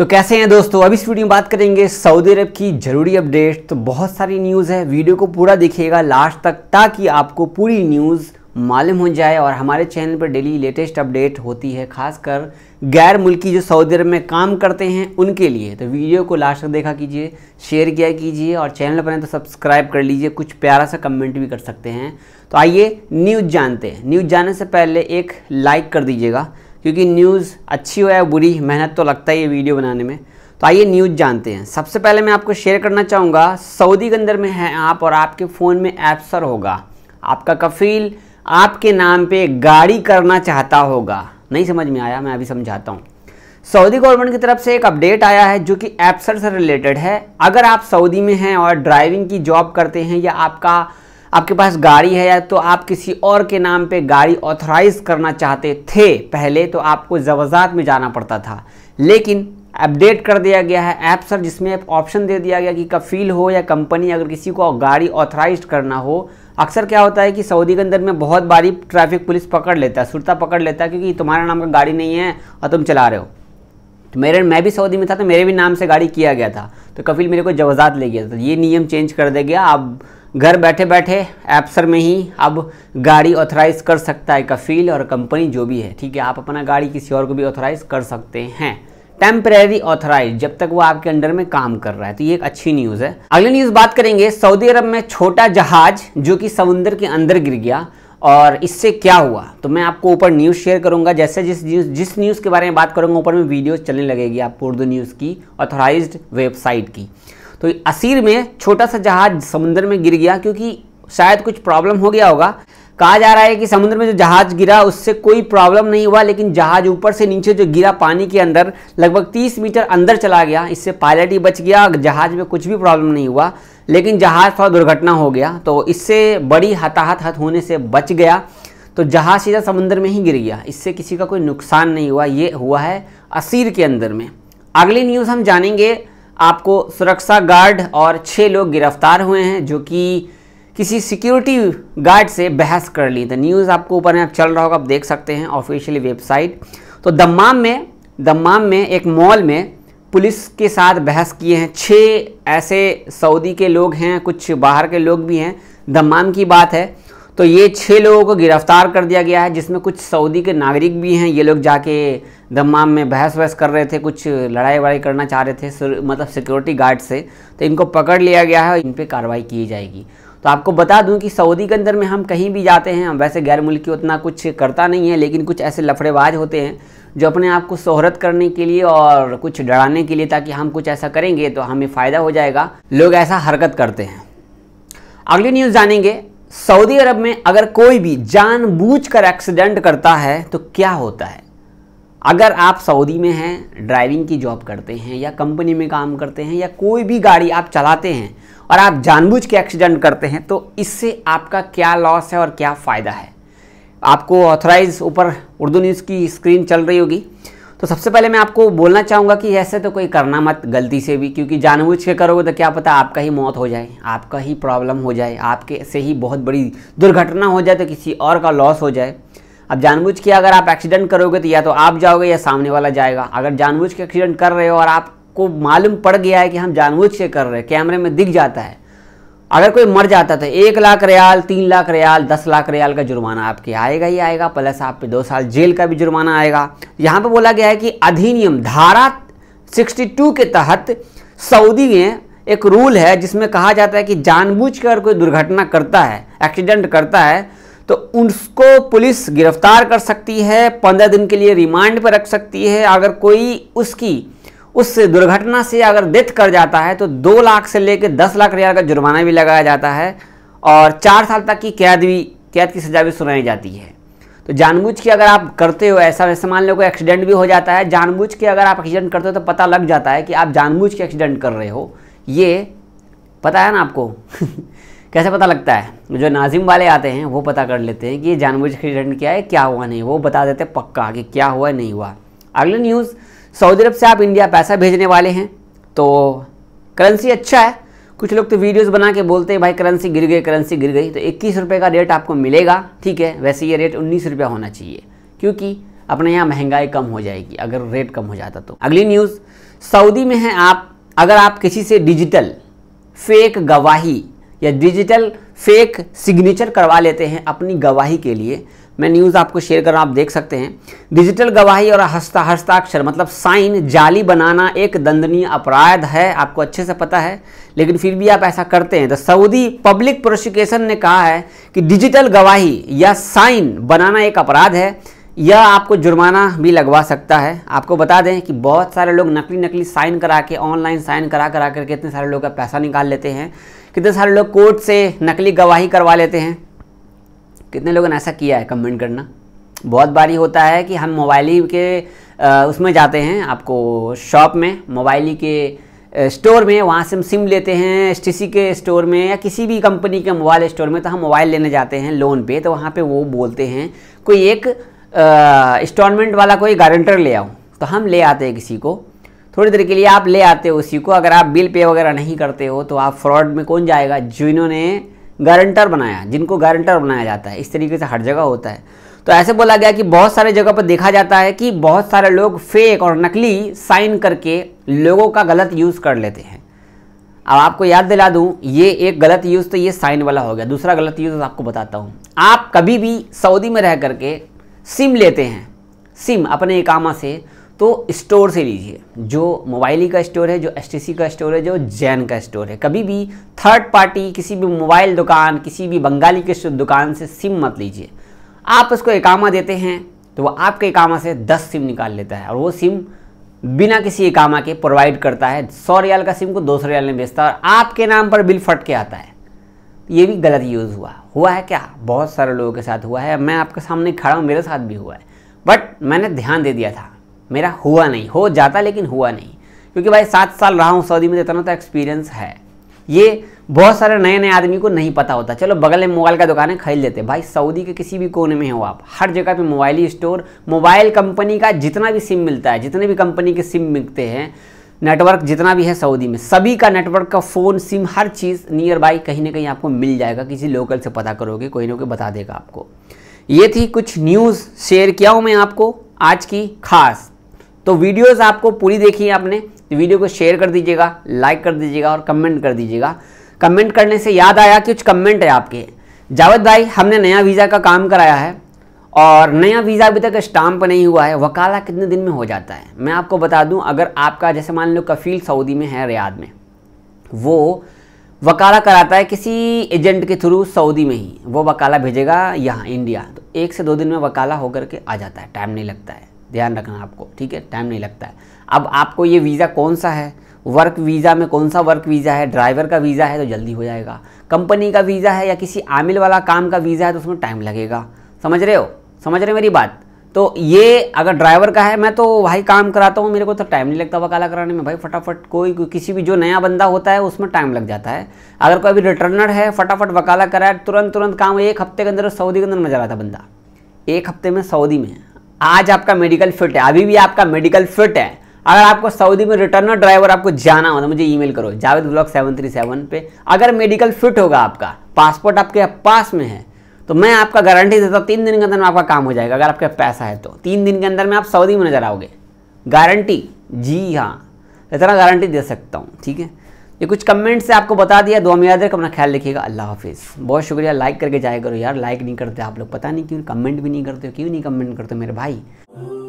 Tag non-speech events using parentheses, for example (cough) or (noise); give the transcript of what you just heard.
तो कैसे हैं दोस्तों अब इस वीडियो में बात करेंगे सऊदी अरब की जरूरी अपडेट तो बहुत सारी न्यूज़ है वीडियो को पूरा देखिएगा लास्ट तक ताकि आपको पूरी न्यूज़ मालूम हो जाए और हमारे चैनल पर डेली लेटेस्ट अपडेट होती है खासकर गैर मुल्की जो सऊदी अरब में काम करते हैं उनके लिए तो वीडियो को लास्ट तक देखा कीजिए शेयर किया कीजिए और चैनल पर हैं तो सब्सक्राइब कर लीजिए कुछ प्यारा सा कमेंट भी कर सकते हैं तो आइए न्यूज़ जानते हैं न्यूज़ जानने से पहले एक लाइक कर दीजिएगा क्योंकि न्यूज़ अच्छी हो या बुरी मेहनत तो लगता ही है वीडियो बनाने में तो आइए न्यूज़ जानते हैं सबसे पहले मैं आपको शेयर करना चाहूँगा सऊदी के अंदर में हैं आप और आपके फ़ोन में एप्सर होगा आपका कफील आपके नाम पे गाड़ी करना चाहता होगा नहीं समझ में आया मैं अभी समझाता हूँ सऊदी गवर्नमेंट की तरफ से एक अपडेट आया है जो कि एप्सर से रिलेटेड है अगर आप सऊदी में हैं और ड्राइविंग की जॉब करते हैं या आपका आपके पास गाड़ी है या तो आप किसी और के नाम पे गाड़ी ऑथराइज करना चाहते थे पहले तो आपको जवाजात में जाना पड़ता था लेकिन अपडेट कर दिया गया है ऐप सर जिसमें ऑप्शन दे दिया गया कि कफील हो या कंपनी अगर किसी को गाड़ी ऑथराइज करना हो अक्सर क्या होता है कि सऊदी के अंदर में बहुत बारी ट्रैफिक पुलिस पकड़ लेता है सुरता पकड़ लेता है क्योंकि तुम्हारा नाम का गाड़ी नहीं है और तुम चला रहे हो तो मेरे मैं भी सऊदी में था तो मेरे भी नाम से गाड़ी किया गया था तो कफील मेरे को जवाजात ले गया था ये नियम चेंज कर दिया गया अब घर बैठे बैठे एप्सर में ही अब गाड़ी ऑथराइज कर सकता है कफील और कंपनी जो भी है ठीक है आप अपना गाड़ी किसी और को भी ऑथराइज कर सकते हैं टेम्परेरी ऑथराइज जब तक वो आपके अंडर में काम कर रहा है तो ये एक अच्छी न्यूज़ है अगली न्यूज़ बात करेंगे सऊदी अरब में छोटा जहाज जो कि समुन्द्र के अंदर गिर गया और इससे क्या हुआ तो मैं आपको ऊपर न्यूज़ शेयर करूंगा जैसे जिस न्यूज़ जिस न्यूज़ के बारे में बात करूंगा ऊपर में वीडियो चलने लगेगी आपको उर्दू न्यूज़ की ऑथोराइज वेबसाइट की तो असीर में छोटा सा जहाज समुद्र में गिर गया क्योंकि शायद कुछ प्रॉब्लम हो गया होगा कहा जा रहा है कि समुद्र में जो जहाज गिरा उससे कोई प्रॉब्लम नहीं हुआ लेकिन जहाज ऊपर से नीचे जो गिरा पानी के अंदर लगभग 30 मीटर अंदर चला गया इससे पायलट ही बच गया जहाज में कुछ भी प्रॉब्लम नहीं हुआ लेकिन जहाज थोड़ा दुर्घटना हो गया तो इससे बड़ी हताहत हत होने से बच गया तो जहाज सीधा समुद्र में ही गिर गया इससे किसी का कोई नुकसान नहीं हुआ ये हुआ है असीर के अंदर में अगली न्यूज़ हम जानेंगे आपको सुरक्षा गार्ड और छः लोग गिरफ्तार हुए हैं जो कि किसी सिक्योरिटी गार्ड से बहस कर ली द न्यूज़ आपको ऊपर में आप चल रहा होगा आप देख सकते हैं ऑफिशियली वेबसाइट तो दम्माम में दम्माम में एक मॉल में पुलिस के साथ बहस किए हैं छः ऐसे सऊदी के लोग हैं कुछ बाहर के लोग भी हैं दम्माम की बात है तो ये छः लोगों को गिरफ्तार कर दिया गया है जिसमें कुछ सऊदी के नागरिक भी हैं ये लोग जाके दमाम में बहस वहस कर रहे थे कुछ लड़ाई वड़ाई करना चाह रहे थे मतलब सिक्योरिटी गार्ड से तो इनको पकड़ लिया गया है और इन पर कार्रवाई की जाएगी तो आपको बता दूं कि सऊदी के अंदर में हम कहीं भी जाते हैं वैसे गैर मुल्की उतना कुछ करता नहीं है लेकिन कुछ ऐसे लफड़ेबाज होते हैं जो अपने आप को शोहरत करने के लिए और कुछ डराने के लिए ताकि हम कुछ ऐसा करेंगे तो हमें फ़ायदा हो जाएगा लोग ऐसा हरकत करते हैं अगली न्यूज़ जानेंगे सऊदी अरब में अगर कोई भी जानबूझकर एक्सीडेंट करता है तो क्या होता है अगर आप सऊदी में हैं ड्राइविंग की जॉब करते हैं या कंपनी में काम करते हैं या कोई भी गाड़ी आप चलाते हैं और आप जानबूझ के एक्सीडेंट करते हैं तो इससे आपका क्या लॉस है और क्या फ़ायदा है आपको ऑथराइज ऊपर उर्दू न्यूज़ की स्क्रीन चल रही होगी तो सबसे पहले मैं आपको बोलना चाहूँगा कि ऐसे तो कोई करना मत गलती से भी क्योंकि जानबूझ के करोगे तो क्या पता आपका ही मौत हो जाए आपका ही प्रॉब्लम हो जाए आपके से ही बहुत बड़ी दुर्घटना हो जाए तो किसी और का लॉस हो जाए अब जानबूझ के अगर आप एक्सीडेंट करोगे तो या तो आप जाओगे या सामने वाला जाएगा अगर जानबूझ के एक्सीडेंट कर रहे हो और आपको मालूम पड़ गया है कि हम जानबूझ के कर रहे हैं कैमरे में दिख जाता है अगर कोई मर जाता तो एक लाख रियाल तीन लाख रियाल दस लाख रियाल का जुर्माना आपके आएगा ही आएगा प्लस आप पे दो साल जेल का भी जुर्माना आएगा यहाँ पे बोला गया है कि अधिनियम धारा 62 के तहत सऊदी में एक रूल है जिसमें कहा जाता है कि जानबूझकर कोई दुर्घटना करता है एक्सीडेंट करता है तो उसको पुलिस गिरफ्तार कर सकती है पंद्रह दिन के लिए रिमांड पर रख सकती है अगर कोई उसकी उस दुर्घटना से अगर डेथ कर जाता है तो दो लाख से लेकर दस लाख रुपया का जुर्माना भी लगाया जाता है और चार साल तक की कैद भी कैद की सजा भी सुनाई जाती है तो जानबूझ के अगर आप करते हो ऐसा वैसे मान लो कोई एक्सीडेंट भी हो जाता है जानबूझ के अगर आप एक्सीडेंट करते हो तो पता लग जाता है कि आप जानबूझ के एक्सीडेंट कर रहे हो ये पता है ना आपको (laughs) कैसे पता लगता है जो नाजिम वाले आते हैं वो पता कर लेते हैं कि ये जानबूझ एक्सीडेंट क्या है क्या हुआ नहीं वो बता देते पक्का कि क्या हुआ नहीं हुआ अगले न्यूज़ सऊदी अरब से आप इंडिया पैसा भेजने वाले हैं तो करेंसी अच्छा है कुछ लोग तो वीडियोस बना के बोलते हैं भाई करेंसी गिर गई करेंसी गिर गई तो इक्कीस रुपये का रेट आपको मिलेगा ठीक है वैसे ये रेट उन्नीस रुपये होना चाहिए क्योंकि अपने यहाँ महंगाई कम हो जाएगी अगर रेट कम हो जाता तो अगली न्यूज़ सऊदी में है आप अगर आप किसी से डिजिटल फेक गवाही या डिजिटल फेक सिग्नेचर करवा लेते हैं अपनी गवाही के लिए मैं न्यूज़ आपको शेयर कर रहा हूँ आप देख सकते हैं डिजिटल गवाही और हस्ता हस्ताक्षर मतलब साइन जाली बनाना एक दंडनीय अपराध है आपको अच्छे से पता है लेकिन फिर भी आप ऐसा करते हैं तो सऊदी पब्लिक प्रोसिक्यूशन ने कहा है कि डिजिटल गवाही या साइन बनाना एक अपराध है यह आपको जुर्माना भी लगवा सकता है आपको बता दें कि बहुत सारे लोग नकली नकली साइन करा के ऑनलाइन साइन करा करा करके इतने सारे लोग का पैसा निकाल लेते हैं कितने सारे लोग कोर्ट से नकली गवाही करवा लेते हैं कितने लोगों ने ऐसा किया है कमेंट करना बहुत बारी होता है कि हम मोबाइल ही के उसमें जाते हैं आपको शॉप में मोबाइली के स्टोर में वहाँ से हम सिम लेते हैं एस के स्टोर में या किसी भी कंपनी के मोबाइल स्टोर में तो हम मोबाइल लेने जाते हैं लोन पे तो वहाँ पे वो बोलते हैं कोई एक इंस्टॉलमेंट वाला कोई गारंटर ले आओ तो हम ले आते हैं किसी को थोड़ी देर के लिए आप ले आते हो उसी को अगर आप बिल पे वगैरह नहीं करते हो तो आप फ्रॉड में कौन जाएगा जिन्होंने गारंटर बनाया जिनको गारंटर बनाया जाता है इस तरीके से हर जगह होता है तो ऐसे बोला गया कि बहुत सारे जगह पर देखा जाता है कि बहुत सारे लोग फेक और नकली साइन करके लोगों का गलत यूज़ कर लेते हैं अब आपको याद दिला दूं ये एक गलत यूज़ तो ये साइन वाला हो गया दूसरा गलत यूज़ तो आपको बताता हूँ आप कभी भी सऊदी में रह करके सिम लेते हैं सिम अपने इकामा से तो स्टोर से लीजिए जो मोबाइली का स्टोर है जो एस का स्टोर है जो जैन का स्टोर है कभी भी थर्ड पार्टी किसी भी मोबाइल दुकान किसी भी बंगाली के दुकान से सिम मत लीजिए आप उसको एकामा देते हैं तो वह आपके एकामा से दस सिम निकाल लेता है और वो सिम बिना किसी एकामा के प्रोवाइड करता है सौ रियाल का सिम को दो सौ रियाल में बेचता है और आपके नाम पर बिल फट के आता है ये भी गलत यूज़ हुआ हुआ है क्या बहुत सारे लोगों के साथ हुआ है मैं आपके सामने खड़ा हूँ मेरे साथ भी हुआ है बट मैंने ध्यान दे दिया था मेरा हुआ नहीं हो जाता लेकिन हुआ नहीं क्योंकि भाई सात साल रहा हूँ सऊदी में तो इतना तो एक्सपीरियंस है ये बहुत सारे नए नए आदमी को नहीं पता होता चलो बगल में मोबाइल का दुकान है खरीद लेते भाई सऊदी के किसी भी कोने में हो आप हर जगह पे मोबाइल स्टोर मोबाइल कंपनी का जितना भी सिम मिलता है जितने भी कंपनी के सिम मिलते हैं नेटवर्क जितना भी है सऊदी में सभी का नेटवर्क का फ़ोन सिम हर चीज़ नियर बाई कहीं ना कहीं आपको मिल जाएगा किसी लोकल से पता करोगे कोई ना कोई बता देगा आपको ये थी कुछ न्यूज़ शेयर किया हूँ मैं आपको आज की खास तो वीडियोस आपको पूरी देखी है आपने तो वीडियो को शेयर कर दीजिएगा लाइक कर दीजिएगा और कमेंट कर दीजिएगा कमेंट करने से याद आया कि कुछ कमेंट है आपके जावेद भाई हमने नया वीज़ा का काम कराया है और नया वीज़ा अभी तक स्टाम्प नहीं हुआ है वकाला कितने दिन में हो जाता है मैं आपको बता दूं अगर आपका जैसे मान लो कफ़ील सऊदी में है रियाद में वो वकाला कराता है किसी एजेंट के थ्रू सऊदी में ही वो वकाला भेजेगा यहाँ इंडिया तो एक से दो दिन में वकाला होकर के आ जाता है टाइम नहीं लगता है ध्यान रखना आपको ठीक है टाइम नहीं लगता है अब आपको ये वीज़ा कौन सा है वर्क वीज़ा में कौन सा वर्क वीज़ा है ड्राइवर का वीज़ा है तो जल्दी हो जाएगा कंपनी का वीज़ा है या किसी आमिल वाला काम का वीज़ा है तो उसमें टाइम लगेगा समझ रहे हो समझ रहे हो मेरी बात तो ये अगर ड्राइवर का है मैं तो भाई काम कराता हूँ मेरे को तो टाइम नहीं लगता वकाला कराने में भाई फटाफट कोई, किसी भी जो नया बंदा होता है उसमें टाइम लग जाता है अगर कोई अभी रिटर्नर है फटाफट वकाला कराए तुरंत तुरंत काम एक हफ्ते के अंदर सऊदी के अंदर नजर आता बंदा एक हफ्ते में सऊदी में आज आपका मेडिकल फिट है अभी भी आपका मेडिकल फिट है अगर आपको सऊदी में रिटर्नर ड्राइवर आपको जाना हो तो मुझे ईमेल करो Javed block seven three seven पे अगर मेडिकल फिट होगा आपका पासपोर्ट आपके पास में है तो मैं आपका गारंटी देता हूँ तीन दिन के अंदर में आपका काम हो जाएगा अगर आपके पैसा है तो तीन दिन के अंदर में आप सऊदी में नजर आओगे गारंटी जी हाँ इतना गारंटी दे सकता हूँ ठीक है ये कुछ कमेंट्स से आपको बता दिया दो में याद रख अपना ख्याल रखिएगा अल्लाह हाफिज़ बहुत शुक्रिया लाइक करके जाया करो यार लाइक नहीं करते आप लोग पता नहीं क्यों कमेंट भी नहीं करते हो क्यों नहीं कमेंट करते मेरे भाई